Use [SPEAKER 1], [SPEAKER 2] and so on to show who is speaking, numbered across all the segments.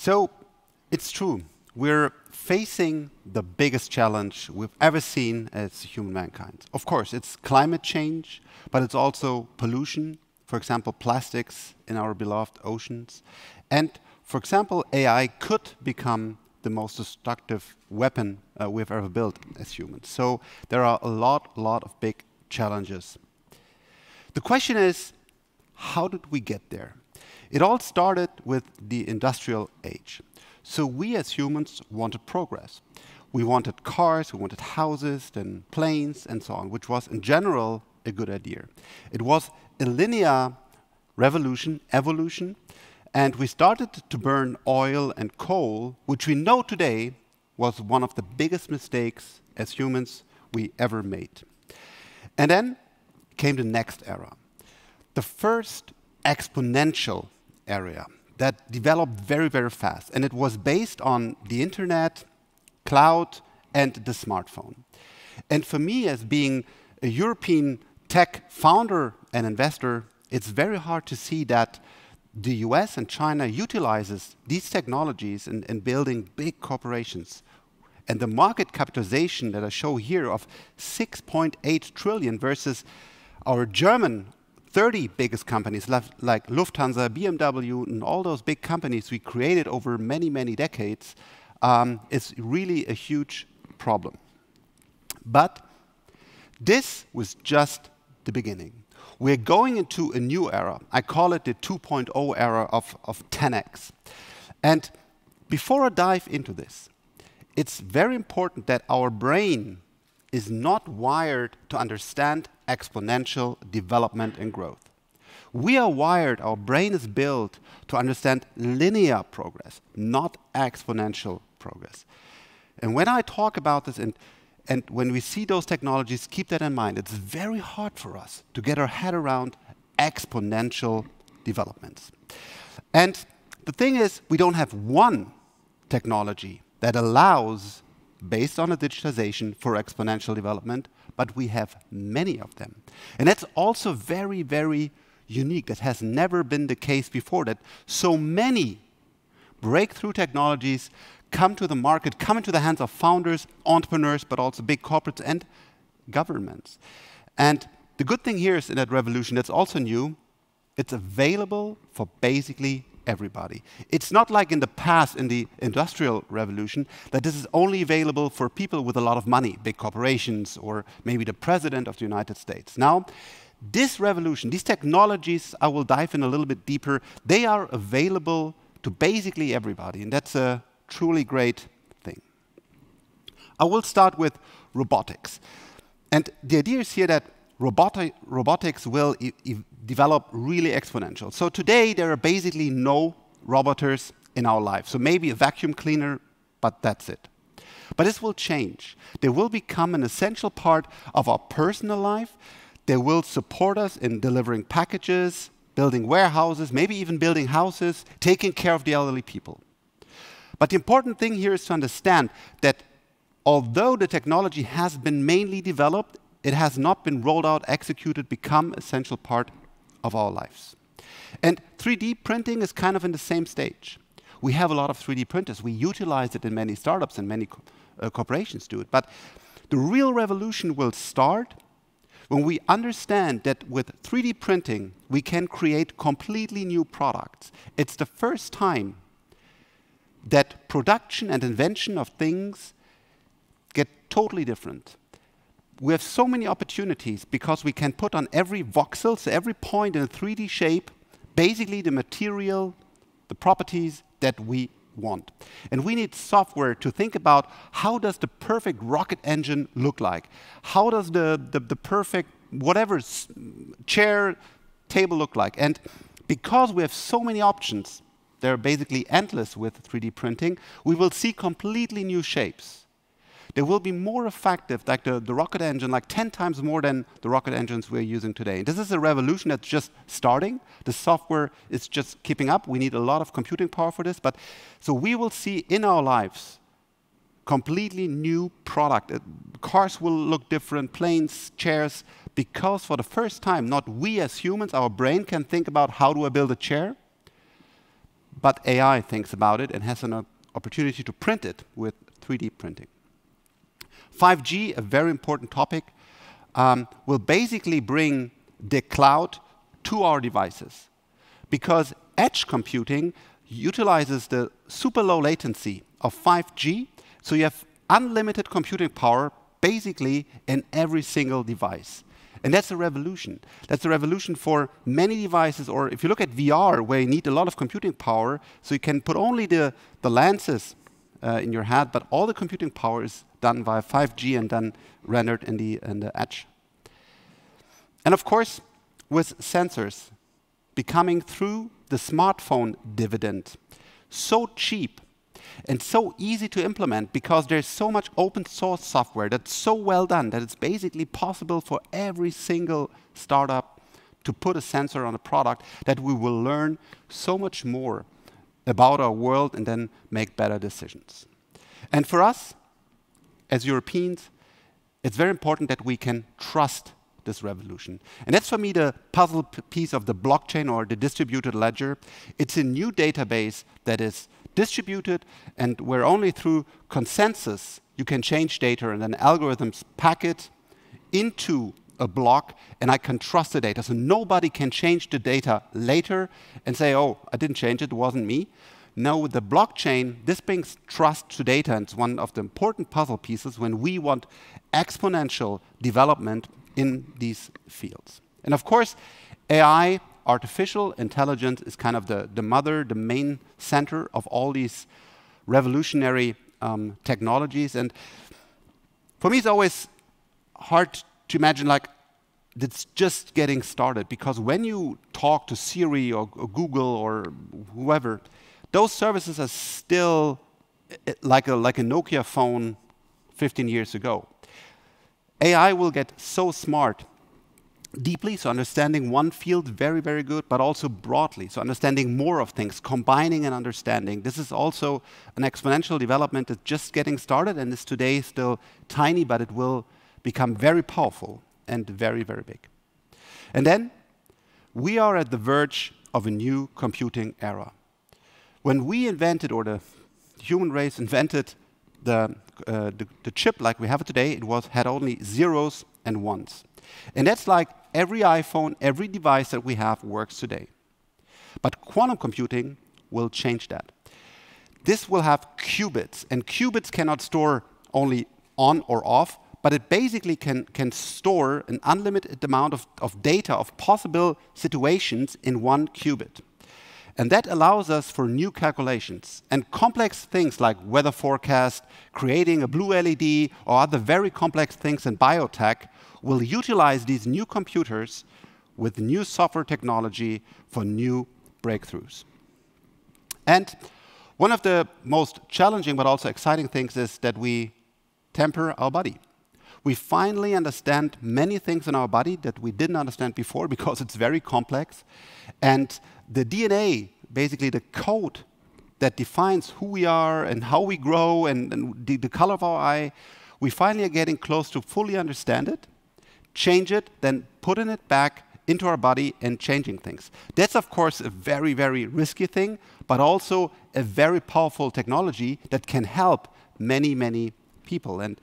[SPEAKER 1] So it's true. We're facing the biggest challenge we've ever seen as human mankind. Of course, it's climate change, but it's also pollution, for example, plastics in our beloved oceans. And for example, AI could become the most destructive weapon uh, we've ever built as humans. So there are a lot, lot of big challenges. The question is, how did we get there? It all started with the industrial age. So we as humans wanted progress. We wanted cars, we wanted houses, then planes, and so on, which was in general a good idea. It was a linear revolution, evolution, and we started to burn oil and coal, which we know today was one of the biggest mistakes as humans we ever made. And then came the next era, the first exponential area that developed very, very fast. And it was based on the internet, cloud, and the smartphone. And for me, as being a European tech founder and investor, it's very hard to see that the US and China utilizes these technologies in, in building big corporations. And the market capitalization that I show here of 6.8 trillion versus our German 30 biggest companies like Lufthansa, BMW, and all those big companies we created over many, many decades um, is really a huge problem. But this was just the beginning. We're going into a new era. I call it the 2.0 era of, of 10x. And before I dive into this, it's very important that our brain is not wired to understand exponential development and growth. We are wired, our brain is built to understand linear progress, not exponential progress. And when I talk about this, and, and when we see those technologies, keep that in mind. It's very hard for us to get our head around exponential developments. And the thing is, we don't have one technology that allows based on a digitization for exponential development, but we have many of them. And that's also very, very unique. That has never been the case before, that so many breakthrough technologies come to the market, come into the hands of founders, entrepreneurs, but also big corporates and governments. And the good thing here is in that revolution that's also new, it's available for basically everybody. It's not like in the past, in the Industrial Revolution, that this is only available for people with a lot of money, big corporations, or maybe the President of the United States. Now, this revolution, these technologies, I will dive in a little bit deeper, they are available to basically everybody, and that's a truly great thing. I will start with robotics. And the idea is here that Roboti robotics will e develop really exponential. So today, there are basically no roboters in our life. So maybe a vacuum cleaner, but that's it. But this will change. They will become an essential part of our personal life. They will support us in delivering packages, building warehouses, maybe even building houses, taking care of the elderly people. But the important thing here is to understand that although the technology has been mainly developed, it has not been rolled out, executed, become essential part of our lives. And 3D printing is kind of in the same stage. We have a lot of 3D printers. We utilize it in many startups and many co uh, corporations do it. But the real revolution will start when we understand that with 3D printing, we can create completely new products. It's the first time that production and invention of things get totally different we have so many opportunities because we can put on every voxel, so every point in a 3D shape, basically the material, the properties that we want. And we need software to think about how does the perfect rocket engine look like? How does the, the, the perfect whatever chair, table look like? And because we have so many options, they're basically endless with 3D printing, we will see completely new shapes. They will be more effective, like the, the rocket engine, like 10 times more than the rocket engines we're using today. this is a revolution that's just starting. The software is just keeping up. We need a lot of computing power for this. But so we will see in our lives completely new product. cars will look different, planes, chairs, because for the first time, not we as humans, our brain can think about how do I build a chair, but AI thinks about it and has an uh, opportunity to print it with 3D printing. 5G, a very important topic, um, will basically bring the cloud to our devices because edge computing utilizes the super low latency of 5G, so you have unlimited computing power basically in every single device. And that's a revolution. That's a revolution for many devices, or if you look at VR, where you need a lot of computing power, so you can put only the, the lenses uh, in your head, but all the computing power is done via 5G and then rendered in the, in the edge. And of course, with sensors becoming through the smartphone dividend so cheap and so easy to implement because there's so much open source software that's so well done that it's basically possible for every single startup to put a sensor on a product that we will learn so much more about our world and then make better decisions. And for us, as Europeans, it's very important that we can trust this revolution. And that's for me the puzzle piece of the blockchain or the distributed ledger. It's a new database that is distributed and where only through consensus you can change data and then algorithms pack it into a block and I can trust the data. So nobody can change the data later and say, oh, I didn't change it, it wasn't me. No, the blockchain, this brings trust to data, and it's one of the important puzzle pieces when we want exponential development in these fields. And of course, AI, artificial intelligence, is kind of the, the mother, the main center of all these revolutionary um, technologies. And for me, it's always hard to imagine like it's just getting started because when you talk to Siri or, or Google or whoever, those services are still eh, eh, like a, like a Nokia phone 15 years ago. AI will get so smart deeply, so understanding one field very, very good, but also broadly, so understanding more of things, combining and understanding. This is also an exponential development that's just getting started and is today still tiny, but it will become very powerful and very, very big. And then we are at the verge of a new computing era. When we invented, or the human race invented, the, uh, the, the chip like we have it today, it was, had only zeros and ones. And that's like every iPhone, every device that we have works today. But quantum computing will change that. This will have qubits, and qubits cannot store only on or off, but it basically can, can store an unlimited amount of, of data of possible situations in one qubit. And that allows us for new calculations. And complex things like weather forecast, creating a blue LED, or other very complex things in biotech will utilize these new computers with new software technology for new breakthroughs. And one of the most challenging but also exciting things is that we temper our body we finally understand many things in our body that we didn't understand before because it's very complex. And the DNA, basically the code that defines who we are and how we grow and, and the, the color of our eye, we finally are getting close to fully understand it, change it, then putting it back into our body and changing things. That's, of course, a very, very risky thing, but also a very powerful technology that can help many, many people. And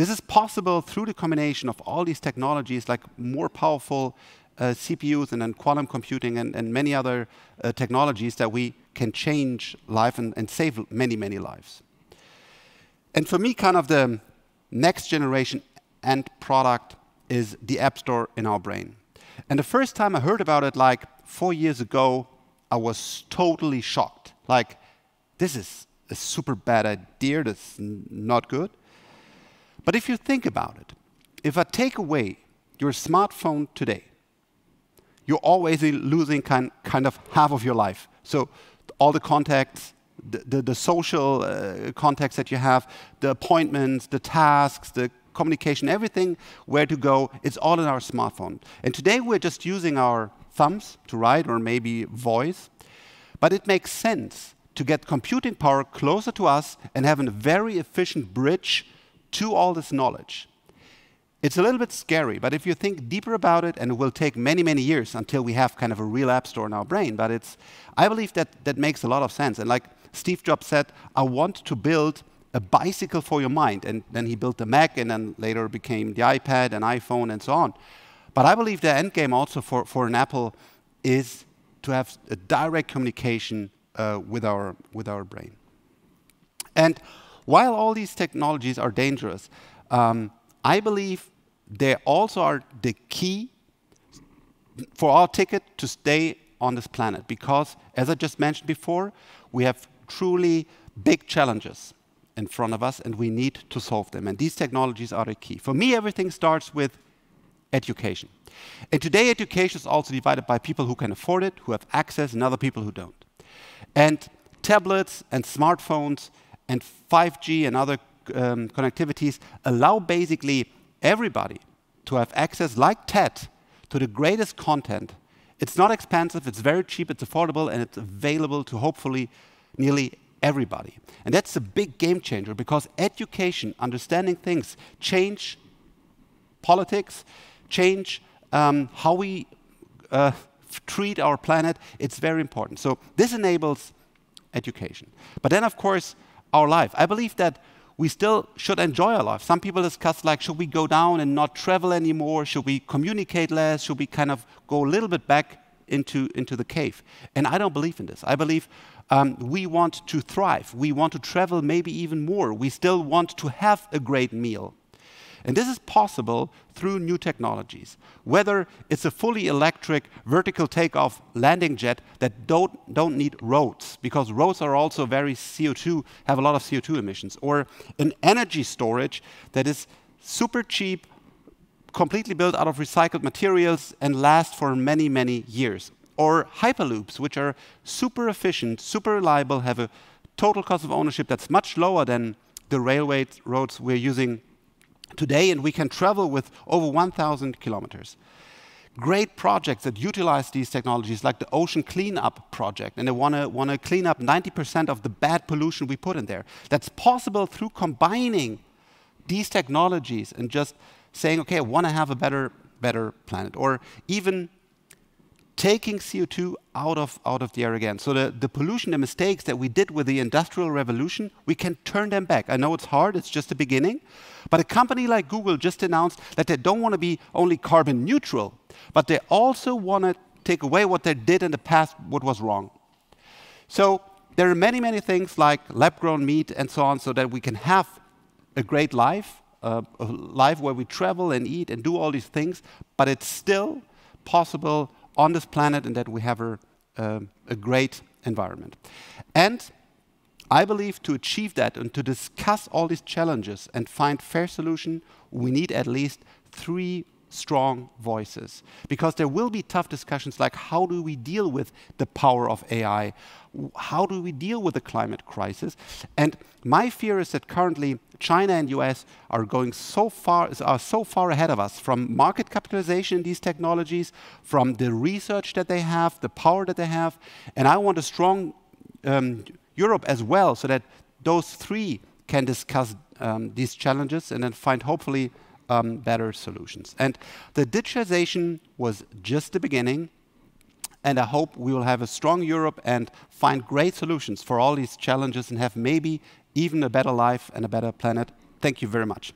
[SPEAKER 1] this is possible through the combination of all these technologies like more powerful uh, CPUs and then quantum computing and, and many other uh, technologies that we can change life and, and save many, many lives. And for me, kind of the next generation end product is the App Store in our brain. And the first time I heard about it, like four years ago, I was totally shocked. Like, this is a super bad idea, that's not good. But if you think about it, if I take away your smartphone today, you're always losing kind, kind of half of your life. So all the contacts, the, the, the social uh, contacts that you have, the appointments, the tasks, the communication, everything, where to go, it's all in our smartphone. And today we're just using our thumbs to write or maybe voice. But it makes sense to get computing power closer to us and have a very efficient bridge to all this knowledge. It's a little bit scary, but if you think deeper about it, and it will take many, many years until we have kind of a real app store in our brain, but it's, I believe that that makes a lot of sense. And like Steve Jobs said, I want to build a bicycle for your mind. And then he built the Mac, and then later became the iPad and iPhone and so on. But I believe the end game also for, for an Apple is to have a direct communication uh, with, our, with our brain. And while all these technologies are dangerous, um, I believe they also are the key for our ticket to stay on this planet because, as I just mentioned before, we have truly big challenges in front of us and we need to solve them. And these technologies are the key. For me, everything starts with education. And today, education is also divided by people who can afford it, who have access, and other people who don't. And tablets and smartphones and 5G and other um, connectivities allow basically everybody to have access, like TED, to the greatest content. It's not expensive, it's very cheap, it's affordable, and it's available to hopefully nearly everybody. And that's a big game changer because education, understanding things, change politics, change um, how we uh, treat our planet, it's very important. So this enables education. But then, of course, our life. I believe that we still should enjoy our life. Some people discuss like, should we go down and not travel anymore? Should we communicate less? Should we kind of go a little bit back into, into the cave? And I don't believe in this. I believe um, we want to thrive. We want to travel maybe even more. We still want to have a great meal. And this is possible through new technologies, whether it's a fully electric vertical takeoff landing jet that don't, don't need roads, because roads are also very CO2, have a lot of CO2 emissions, or an energy storage that is super cheap, completely built out of recycled materials and last for many, many years. Or hyperloops, which are super efficient, super reliable, have a total cost of ownership that's much lower than the railway roads we're using today, and we can travel with over 1,000 kilometers. Great projects that utilize these technologies, like the Ocean Cleanup Project, and they want to want to clean up 90% of the bad pollution we put in there. That's possible through combining these technologies and just saying, okay, I want to have a better, better planet. Or even taking CO2 out of, out of the air again. So the, the pollution, the mistakes that we did with the Industrial Revolution, we can turn them back. I know it's hard, it's just the beginning. But a company like Google just announced that they don't want to be only carbon neutral, but they also want to take away what they did in the past, what was wrong. So there are many, many things like lab-grown meat and so on so that we can have a great life, uh, a life where we travel and eat and do all these things, but it's still possible on this planet and that we have a, uh, a great environment. And I believe to achieve that and to discuss all these challenges and find fair solution, we need at least three strong voices because there will be tough discussions like how do we deal with the power of AI? How do we deal with the climate crisis? And my fear is that currently China and US are going so far are so far ahead of us from market capitalization in these technologies, from the research that they have, the power that they have, and I want a strong um, Europe as well so that those three can discuss um, these challenges and then find hopefully um, better solutions. And the digitization was just the beginning. And I hope we will have a strong Europe and find great solutions for all these challenges and have maybe even a better life and a better planet. Thank you very much.